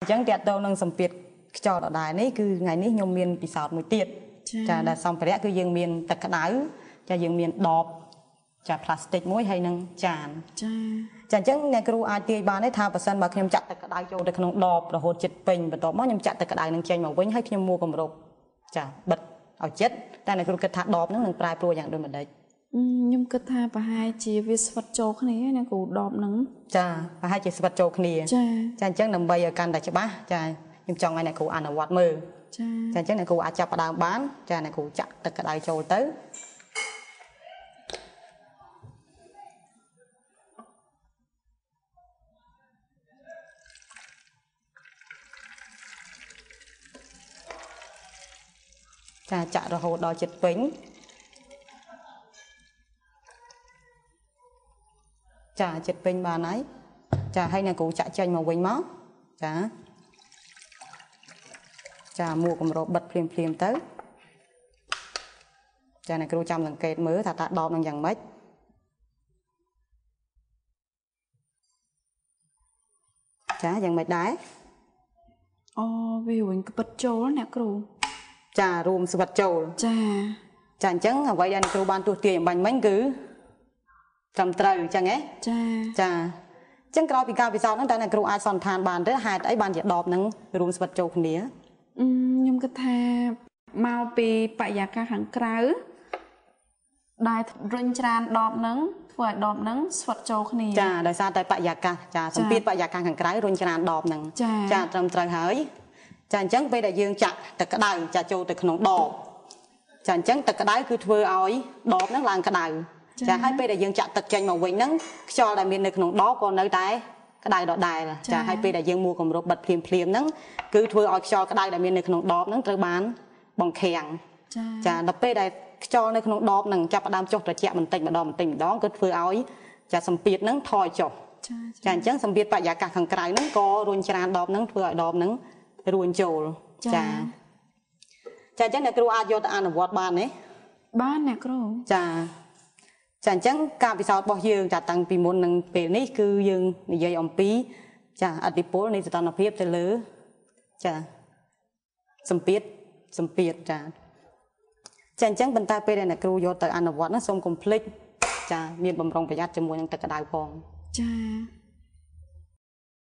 អញ្ចឹងតកតងនឹងសម្ពាធខ្យល់ដដែលនេះគឺថ្ងៃនេះខ្ញុំមានពិសោធន៍មួយទៀតចាដែលសម្ភារៈគឺយើងមានទឹកក្តៅចាយើងមានដបចាផ្លាស្ទិកមួយហើយនឹងចាន ចាចាអញ្ចឹងអ្នកគ្រូអាចទាយបានទេថាប៉ះសិនបើខ្ញុំចាក់ទឹកក្តៅចូលទៅក្នុងដបរហូតជិតពេញបន្ទាប់មកខ្ញុំចាក់ទឹកក្តៅនឹងចេញមកវិញហើយខ្ញុំមួគម្រប់ចាបិទឲ្យចិត្តតែអ្នកគ្រូគិតថាដបនឹងនឹងប្រែប្រួលយ៉ាងដូចម្ដេចខ្ញុំគិតថាប្រហែលជាវាស្វិតចូលគ្នាណាគ្រូដបហ្នឹងចាប្រហែលជាស្វិតចូលគ្នា ចាចាអញ្ចឹងដើម្បីឲ្យកាន់តែច្បាស់ចាខ្ញុំចង់ឲ្យអ្នកគ្រូអនុវត្តមើលចាចាអញ្ចឹងអ្នកគ្រូអាចចាប់ផ្ដើមបានចាអ្នកគ្រូចាក់ទឹកក្តៅចូលទៅចាចាក់រហូតដល់ជិតពេញចាចិត្តពេញបានហើយចាហើយអ្នកគ្រូចាក់ចេញមកវិញមកចាចាមួកគម្របបិទភ្លាមភ្លាមទៅចាអ្នកគ្រូចាំសង្កេតមើលថាតើដបនឹងយ៉ាងម៉េចចាយ៉ាងម៉េចដែរអូវាវិញក្បិតចូលអ្នកគ្រូចារួមស្វិតចូលចាចាអញ្ចឹងអ្វីដែលអ្នកគ្រូបានទស្សទាយអំបញ្ញមិញគឺត្រឹមត្រូវអញ្ចឹងហ៎ចាចាអញ្ចឹងក្រោយពីការពិសោធន៍ហ្នឹងតើអ្នកគ្រូអាចសន្និដ្ឋានបានទេហេតុអីបានជាដបហ្នឹងរួមស្វិតចូលគ្នាខ្ញុំគិតថាមកពីបរិយាកាសខាងក្រៅដែលរុញច្រានដបហ្នឹងធ្វើឲ្យដបហ្នឹងស្វិតចូលគ្នាចាដោយសារតែបរិយាកាសចាសម្ពាធបរិយាកាសខាងក្រៅរុញច្រានដបហ្នឹងចាត្រឹមត្រូវហើយ ចាអញ្ចឹងពេលដែលយើងចាក់ទឹកក្តៅចាចូលទៅក្នុងដបចាអញ្ចឹងទឹកក្តៅគឺធ្វើឲ្យដបហ្នឹងឡើងក្តៅចាហើយពេលដែលយើងចាក់ទឹកចេញមកវិញហ្នឹងខ្យល់ដែលមាននៅក្នុងដបក៏នៅតែក្តៅដដែលចាហើយពេលដែលយើងមួគម្របបិទភ្លាមភ្លាមហ្នឹងគឺធ្វើឲ្យខ្យល់ក្តៅដែលមាននៅក្នុងដបហ្នឹងត្រូវបានបង្ខាំងចាដល់ពេលដែលខ្យល់នៅក្នុងដបនឹងចាប់ផ្ដើមចុះត្រជាក់បន្តិចម្ដងបន្តិចម្ដងគឺធ្វើឲ្យចាសម្ពាធនឹងថយចុះចាអញ្ចឹងសម្ពាធបរិយាកាសខាងក្រៅនឹងក៏រុញច្រានដបនឹងធ្វើឲ្យដបនឹងរួញចូលចាចាអញ្ចឹងអ្នកគ្រូអាចយកទៅអនុវត្តបានទេបានអ្នកគ្រូចាចាអញ្ចឹងការពិសោធន៍របស់យើងចាតាំងពីមុននឹងពេលនេះគឺយើងនិយាយអំពីចាអតិពលនៃសតនភាពទៅលើចាសម្ពាធសម្ពាធចាចាអញ្ចឹងប៉ុន្តែពេលដែលអ្នកគ្រូយកទៅអនុវត្តណាសូមគំភ្លេចចា មានបំរុងប្រយ័ត្នជាមួយនឹងទឹកក្តៅផងចា